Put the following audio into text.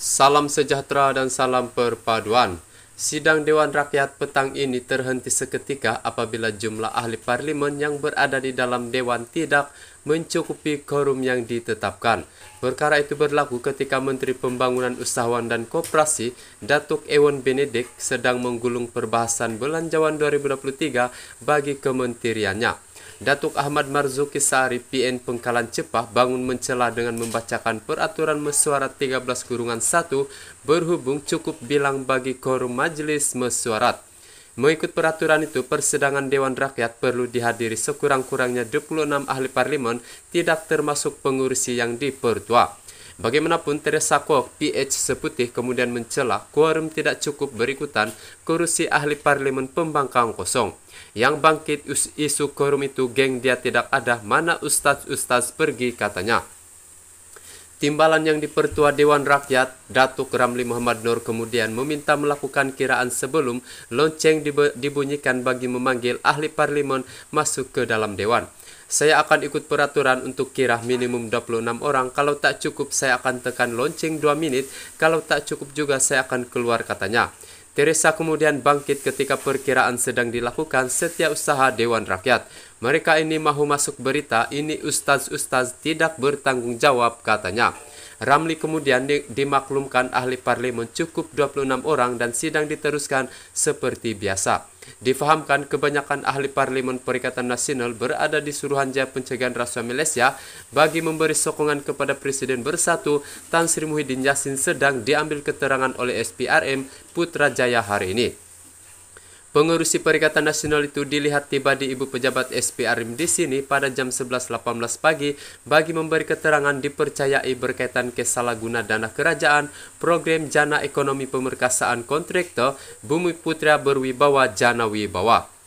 Salam sejahtera dan salam perpaduan. Sidang Dewan Rakyat petang ini terhenti seketika apabila jumlah ahli parlimen yang berada di dalam dewan tidak mencukupi korum yang ditetapkan. Perkara itu berlaku ketika Menteri Pembangunan Usahawan dan Koperasi, Datuk Ewan Benedik, sedang menggulung perbahasan belanjawan 2023 bagi kementeriannya. Datuk Ahmad Marzuki Sari, PN Pengkalan Cepah, bangun mencela dengan membacakan peraturan mesuarat 13 kurungan 1 berhubung cukup bilang bagi korum majlis mesuarat. Mengikut peraturan itu, persidangan Dewan Rakyat perlu dihadiri sekurang-kurangnya 26 ahli parlimen tidak termasuk pengurusi yang dipertua. Bagaimanapun, Teresa Kwok, PH Seputih kemudian mencela quorum tidak cukup berikutan kursi ahli parlimen pembangkang kosong. Yang bangkit isu quorum itu geng dia tidak ada mana ustaz-ustaz pergi katanya. Timbalan yang dipertua Dewan Rakyat, Datuk Ramli Muhammad Nur kemudian meminta melakukan kiraan sebelum lonceng dibunyikan bagi memanggil ahli parlimen masuk ke dalam Dewan. Saya akan ikut peraturan untuk kira minimum 26 orang. Kalau tak cukup, saya akan tekan lonceng 2 minit. Kalau tak cukup juga, saya akan keluar katanya. Teresa kemudian bangkit ketika perkiraan sedang dilakukan setiausaha Dewan Rakyat. Mereka ini mahu masuk berita, ini ustaz-ustaz tidak bertanggungjawab, katanya. Ramli kemudian dimaklumkan ahli parlimen cukup 26 orang dan sidang diteruskan seperti biasa. Difahamkan kebanyakan ahli parlimen Perikatan Nasional berada di Suruhanjaya Pencegahan Rasuah Malaysia bagi memberi sokongan kepada Presiden Bersatu Tan Sri Muhyiddin Yassin sedang diambil keterangan oleh SPRM Putrajaya hari ini. Pengurusi Perikatan Nasional itu dilihat tiba di Ibu Pejabat SP Arim di sini pada jam 11.18 pagi bagi memberi keterangan dipercayai berkaitan kesalahguna dana kerajaan, program jana ekonomi pemerkasaan kontraktor, bumi putra berwibawa jana wibawa.